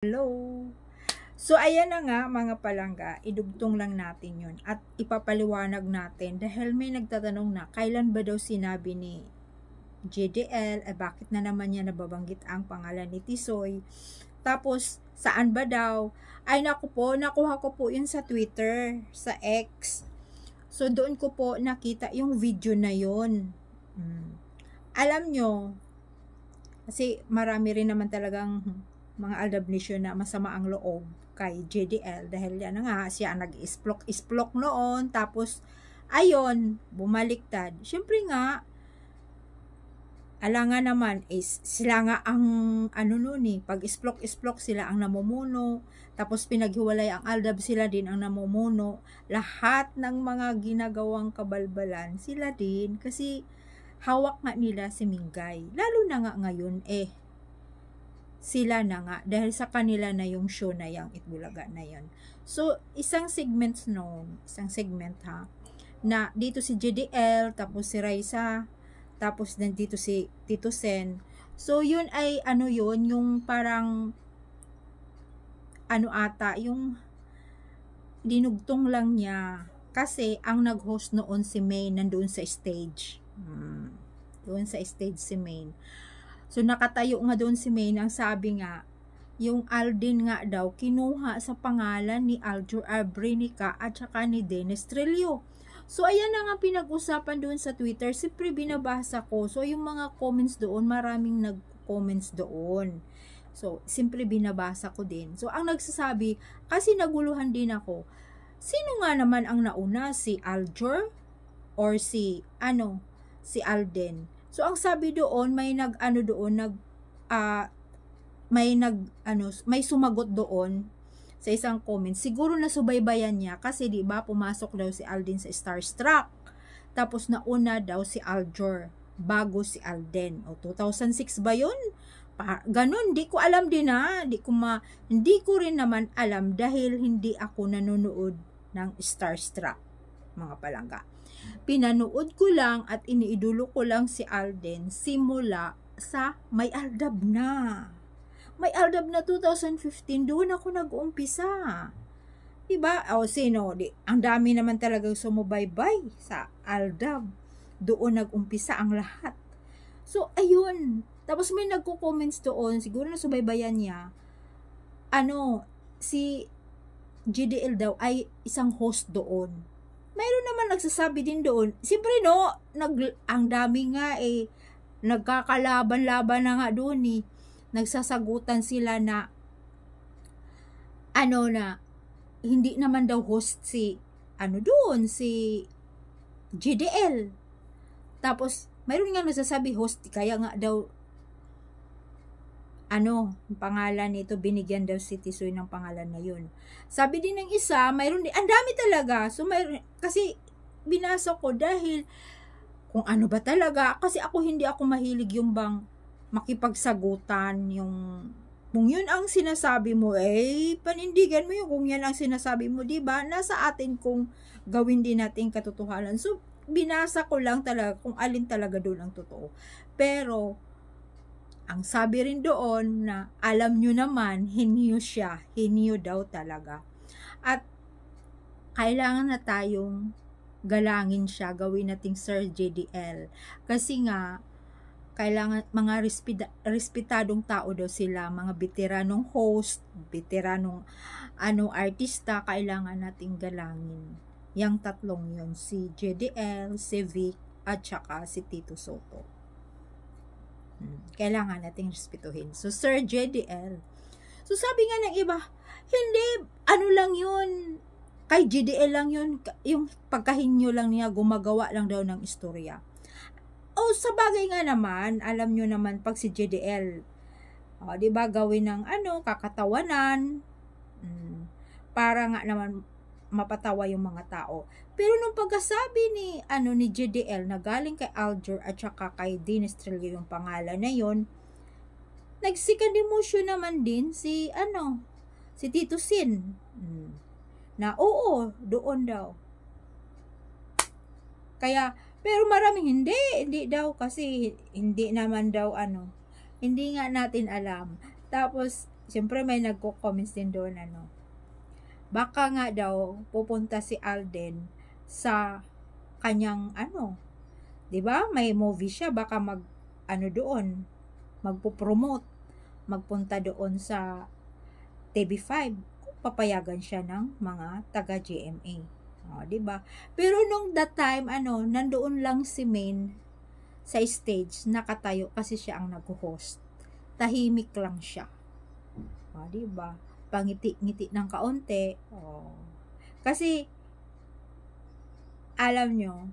Hello! So, ayan na nga mga palangga, idugtong lang natin yun at ipapaliwanag natin dahil may nagtatanong na kailan ba daw sinabi ni JDL, eh bakit na naman niya nababanggit ang pangalan ni Tisoy? Tapos, saan ba daw? Ay naku po, nakuha ko po yun sa Twitter, sa X. So, doon ko po nakita yung video na yun. Hmm. Alam nyo, kasi marami rin naman talagang mga aldabnisyon na masama ang loob kay JDL dahil yan nga siya nag-isplok-isplok noon tapos ayon bumaliktad syempre nga alangan naman is sila nga ang ano noon eh pag isplok-isplok sila ang namumuno tapos pinaghiwalay ang aldab sila din ang namumuno lahat ng mga ginagawang kabalbalan sila din kasi hawak nga nila si Mingay lalo na nga ngayon eh sila na nga dahil sa kanila na yung show na yung Itbulaga na yun. So, isang segment noon, isang segment ha, na dito si JDL, tapos si Raisa, tapos dito si Tito Sen. So, yun ay ano yun, yung parang ano ata, yung dinugtong lang niya kasi ang nag-host noon si Maine nandoon sa stage. Hmm. Doon sa stage si Maine. So nakatayo nga doon si May nang sabi nga, yung Aldin nga daw kinuha sa pangalan ni Aljur Abrinica at saka ni Dennis Trillo. So ayan na nga pinag-usapan doon sa Twitter, siyempre binabasa ko. So yung mga comments doon, maraming nag-comments doon. So, simpre binabasa ko din. So, ang nagsasabi, kasi naguluhan din ako, sino nga naman ang nauna? Si Alger or si, ano, si Alden? So ang sabi doon, may nag-ano doon, nag uh, may nag ano, may sumagot doon sa isang comment. Siguro na subaybayan niya kasi 'di ba pumasok daw si Alden sa Starstruck. Tapos nauna daw si Aljor bago si Alden. O 2006 ba 'yun? pa. Ganun, di ko alam din ha. Di ko ma, hindi ko rin naman alam dahil hindi ako nanonood ng Starstruck mga palangga. Pinanood ko lang at iniidulo ko lang si Alden simula sa May Aldab na. May Aldab na 2015, doon ako nag-umpisa. Diba? O sino? Di, ang dami naman talagang sumubaybay sa Aldab. Doon nag-umpisa ang lahat. So, ayun. Tapos may nagko-comments doon, siguro na subaybayan niya, ano, si GDL daw ay isang host doon mayroon naman nagsasabi din doon. Siyempre no, nag, ang dami nga eh, nagkakalaban-laban na nga doon eh. Nagsasagutan sila na, ano na, hindi naman daw host si, ano doon, si GDL. Tapos, mayroon nga nagsasabi host, kaya nga daw ano, pangalan nito, binigyan daw si Tisoy ng pangalan na yun. Sabi din ng isa, mayroon din, ang dami talaga. So, mayroon, kasi binasa ko dahil kung ano ba talaga, kasi ako hindi ako mahilig yung bang makipagsagutan, yung kung yun ang sinasabi mo, eh, panindigan mo yun kung yan ang sinasabi mo, di ba? Nasa atin kung gawin din natin katotohanan. So, binasa ko lang talaga kung alin talaga doon ang totoo. Pero, ang sabi rin doon na alam nyo naman, hiniyo siya, hiniyo daw talaga. At kailangan na tayong galangin siya, gawin nating Sir JDL. Kasi nga, kailangan mga respida, respetadong tao daw sila, mga veteranong host, veteranong ano artista kailangan nating galangin. Yang tatlong 'yon, si JDL, si Vic at saka si Tito Soto. Kailangan nating respetuhin. So, Sir JDL. So, sabi nga ng iba, hindi, ano lang yun, kay JDL lang yun, yung pagkahinyo lang niya, gumagawa lang daw ng istorya. O, sa bagay nga naman, alam nyo naman, pag si JDL, oh, di ba, gawin ng ano, kakatawanan, mm, para nga naman mapatawa yung mga tao. Pero nung pagkasabi ni, ano, ni JDL na galing kay Alger at saka kay Dennis Trillo yung pangalan na yon, nagsikan emotion naman din si, ano, si Tito Sin. Hmm. Na, oo, doon daw. Kaya, pero maraming hindi, hindi daw kasi hindi naman daw ano, hindi nga natin alam. Tapos, siyempre may nagko-comments din doon ano, baka nga daw pupunta si Alden sa kanyang ano, 'di ba? May movie siya, baka mag ano doon, magpo-promote, magpunta doon sa TV5 kung papayagan siya ng mga taga GMA. Oh, 'di ba? Pero nung that time ano, nandoon lang si Main sa stage, nakatayo kasi siya ang nag-host. Tahimik lang siya. Oh, 'di ba? pangiti-ngiti ng kaunti. Oh. Kasi, alam nyo,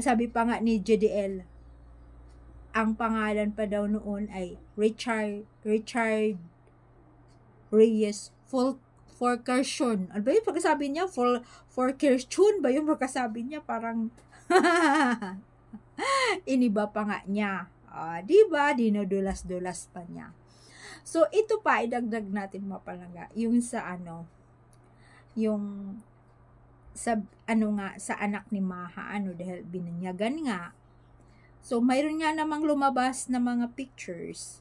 sabi pa nga ni JDL, ang pangalan pa daw noon ay Richard Richard Reyes Full for Kershon. Ano ba yung pagkasabi niya? Full for Kershon ba yung pagkasabi niya? Parang, iniba pa nga niya. Uh, di ba? Dinudulas-dulas pa niya. So, ito pa, idagdag natin mapalaga. Yung sa ano, yung sa ano nga sa anak ni Maha ano dahil binanyagan nga so mayroon nga namang lumabas na mga pictures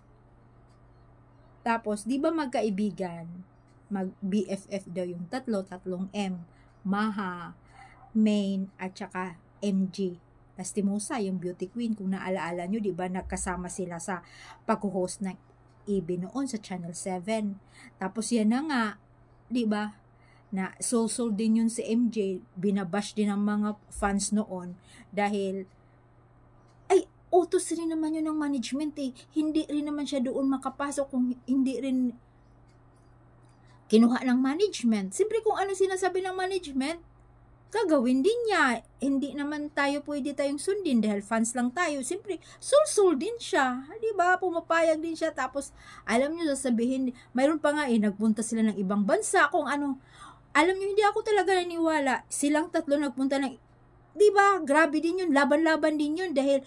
tapos di ba magkaibigan mag BFF daw yung tatlo tatlong M Maha Main at saka MG Lastimosa, yung beauty queen, kung naalaala nyo, di ba, nagkasama sila sa pag-host ng EB noon sa Channel 7. Tapos yan na nga, 'di ba? Na soul din yun si MJ, binabash din ng mga fans noon dahil ay utos rin naman yun ng management eh. Hindi rin naman siya doon makapasok kung hindi rin kinuha ng management. Siyempre kung ano sinasabi ng management, gagawin din niya. Hindi naman tayo pwede tayong sundin dahil fans lang tayo. Siyempre, sul-sul din siya. Di ba? Pumapayag din siya. Tapos, alam nyo, sasabihin, mayroon pa nga eh, nagpunta sila ng ibang bansa kung ano. Alam nyo, hindi ako talaga naniwala. Silang tatlo nagpunta ng, di ba? Grabe din yun. Laban-laban din yun dahil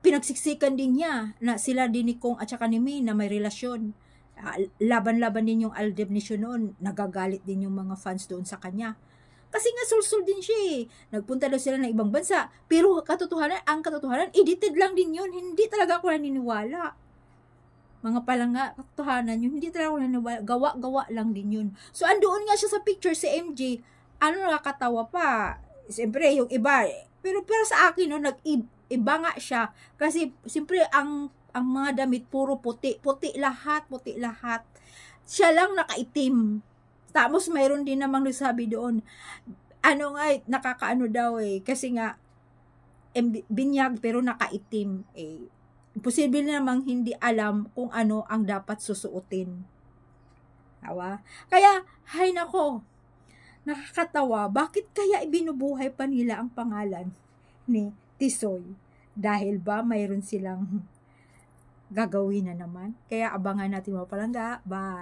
pinagsiksikan din niya na sila din ni Kong at saka ni May na may relasyon. Ah, laban-laban din yung Aldeb ni noon. Nagagalit din yung mga fans doon sa kanya. Kasi nga sulsul din siya eh. Nagpunta daw sila ng ibang bansa. Pero katotohanan, ang katotohanan, edited lang din yun. Hindi talaga ako naniniwala. Mga pala nga, katotohanan yun. Hindi talaga ako naniniwala. Gawa-gawa lang din yun. So, andoon nga siya sa picture si MJ. Ano nakakatawa pa? Siyempre, yung iba. Pero, pero sa akin, no, nag-iba nga siya. Kasi, siyempre, ang ang mga damit puro puti. Puti lahat, puti lahat. Siya lang nakaitim. Tapos mayroon din namang nagsabi doon, ano nga, eh, nakakaano daw eh, kasi nga, binyag pero nakaitim eh. Posible namang hindi alam kung ano ang dapat susuotin. Tawa. Kaya, hay nako, nakakatawa, bakit kaya ibinubuhay pa nila ang pangalan ni Tisoy? Dahil ba mayroon silang gagawin na naman? Kaya abangan natin mga palangga. Bye!